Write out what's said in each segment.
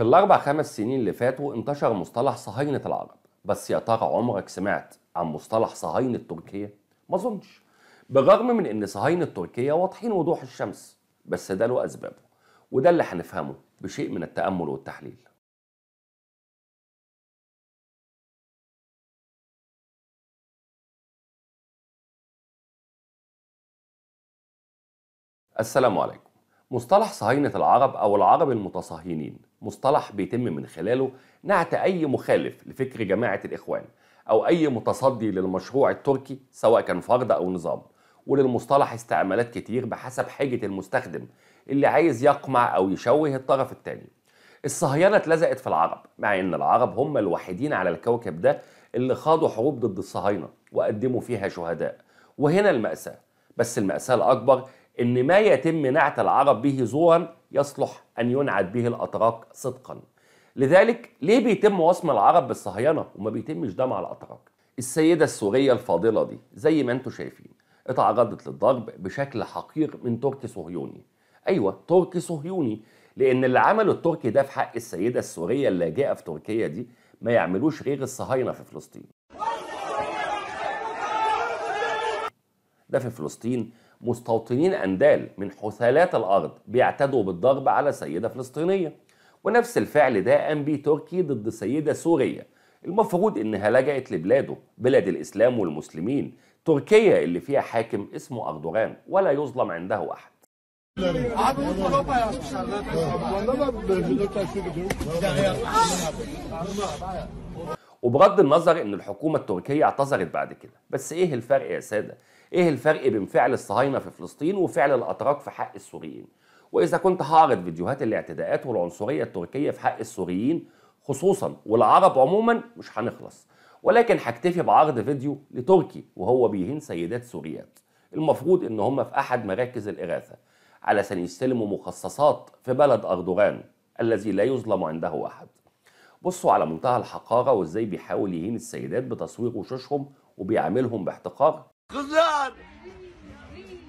في الأربع خمس سنين اللي فاتوا انتشر مصطلح صهاينة العرب بس يا ترى عمرك سمعت عن مصطلح صهاينة تركيا؟ ما أظنش بالرغم من إن صهاينة تركيا واضحين وضوح الشمس بس ده له أسبابه وده اللي هنفهمه بشيء من التأمل والتحليل السلام عليكم مصطلح صهاينة العرب أو العرب المتصهينين مصطلح بيتم من خلاله نعت أي مخالف لفكر جماعة الإخوان أو أي متصدي للمشروع التركي سواء كان فرد أو نظام وللمصطلح استعمالات كتير بحسب حاجة المستخدم اللي عايز يقمع أو يشوه الطرف التاني الصهيونة اتلزقت في العرب مع إن العرب هم الوحيدين على الكوكب ده اللي خاضوا حروب ضد الصهاينة وقدموا فيها شهداء وهنا المأساة بس المأساة الأكبر أن ما يتم نعت العرب به زورا يصلح أن ينعت به الأتراك صدقا لذلك ليه بيتم وصم العرب بالصهاينة وما بيتمش ده مع الأتراك السيدة السورية الفاضلة دي زي ما انتم شايفين اتعرضت للضرب بشكل حقير من تركي صهيوني ايوه تركي صهيوني لان اللي عمله التركي ده في حق السيدة السورية اللاجئة في تركيا دي ما يعملوش غير الصهاينة في فلسطين ده في فلسطين مستوطنين أندال من حثالات الأرض بيعتدوا بالضرب على سيدة فلسطينية ونفس الفعل ده قام بيه تركي ضد سيدة سورية المفروض إنها لجأت لبلاده بلاد الإسلام والمسلمين تركيا اللي فيها حاكم اسمه أردوغان ولا يظلم عنده أحد وبغض النظر ان الحكومه التركيه اعتذرت بعد كده بس ايه الفرق يا ساده ايه الفرق بين فعل الصهاينه في فلسطين وفعل الاتراك في حق السوريين واذا كنت هعرض فيديوهات الاعتداءات والعنصريه التركيه في حق السوريين خصوصا والعرب عموما مش هنخلص ولكن هكتفي بعرض فيديو لتركي وهو بيهين سيدات سوريات المفروض ان هم في احد مراكز الاغاثه علشان يستلموا مخصصات في بلد اردوغان الذي لا يظلم عنده احد بصوا على منتهى الحقاره وازاي بيحاول يهين السيدات بتصوير وشوشهم وبيعاملهم باحتقار قزان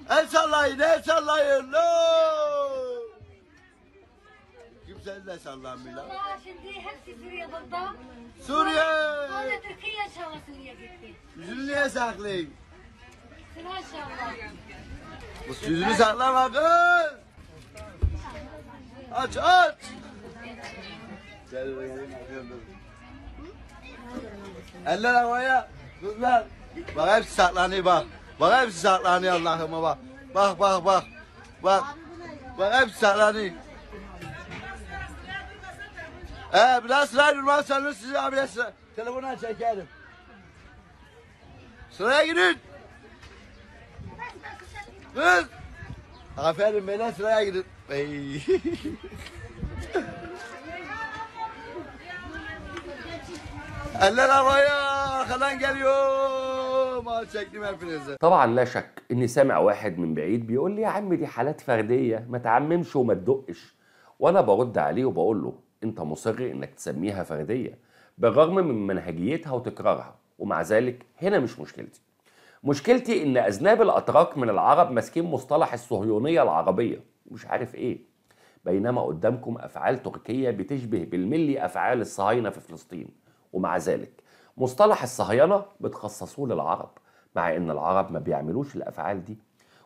اسالله الله كيف الله ملا سوريا سوريا شاء سوريا سوريا سوريا سوريا سوريا سوريا سوريا سوريا سوريا Eller havaya. Kızlar. Bak hepsi saklanıyor bak. Bak hepsi saklanıyor Allah'ıma bak. Bak bak bak. Bak. Bak hepsi saklanıyor. Ee biraz sıra durmaz sanırım sizi abi biraz sıra. Telefondan çekerim. Sıraya girin. Kız. Aferin bana sıraya girin. Ey. Eller havaya! Kalan geliyor! Mal çektim hepinizi. طبعا لا شك اني سامع واحد من بعيد بيقول لي يا عم دي حالات فرديه ما تعممش وما تدقش وانا برد عليه وبقول له انت مصر انك تسميها فرديه بالرغم من منهجيتها وتكرارها ومع ذلك هنا مش مشكلتي مشكلتي ان اذناب الاتراك من العرب ماسكين مصطلح الصهيونيه العربيه مش عارف ايه بينما قدامكم افعال تركيه بتشبه بالملي افعال الصهاينه في فلسطين ومع ذلك مصطلح الصهيانه بتخصصوه للعرب مع إن العرب ما بيعملوش الأفعال دي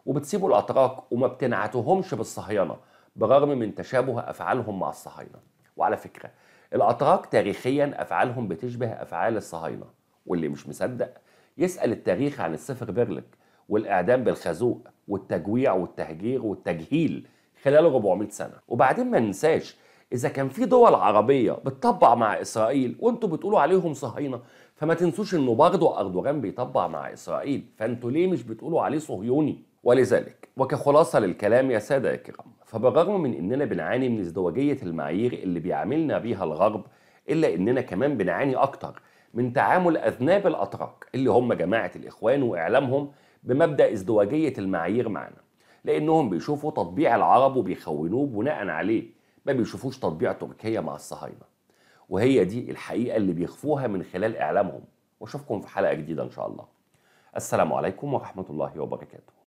وبتسيبوا الأتراك وما بتنعتهمش بالصهيانه برغم من تشابه أفعالهم مع الصهاينة وعلى فكرة الأتراك تاريخيا أفعالهم بتشبه أفعال الصهاينة واللي مش مصدق يسأل التاريخ عن السفر بيرلك والإعدام بالخازوق والتجويع والتهجير والتجهيل خلال 400 سنة وبعدين ما ننساش اذا كان في دول عربيه بتطبع مع اسرائيل وانتم بتقولوا عليهم صهاينه فما تنسوش انه برضه اردوغان بيطبع مع اسرائيل فانتوا ليه مش بتقولوا عليه صهيوني ولذلك وكخلاصه للكلام يا ساده يا كرام فبالرغم من اننا بنعاني من ازدواجيه المعايير اللي بيعاملنا بيها الغرب الا اننا كمان بنعاني اكتر من تعامل اذناب الاتراك اللي هم جماعه الاخوان واعلامهم بمبدا ازدواجيه المعايير معنا لانهم بيشوفوا تطبيع العرب وبيخونوه بناء عليه ما بيشوفوش تطبيع تركيا مع الصهاينة وهي دي الحقيقة اللي بيخفوها من خلال إعلامهم وأشوفكم في حلقة جديدة إن شاء الله السلام عليكم ورحمة الله وبركاته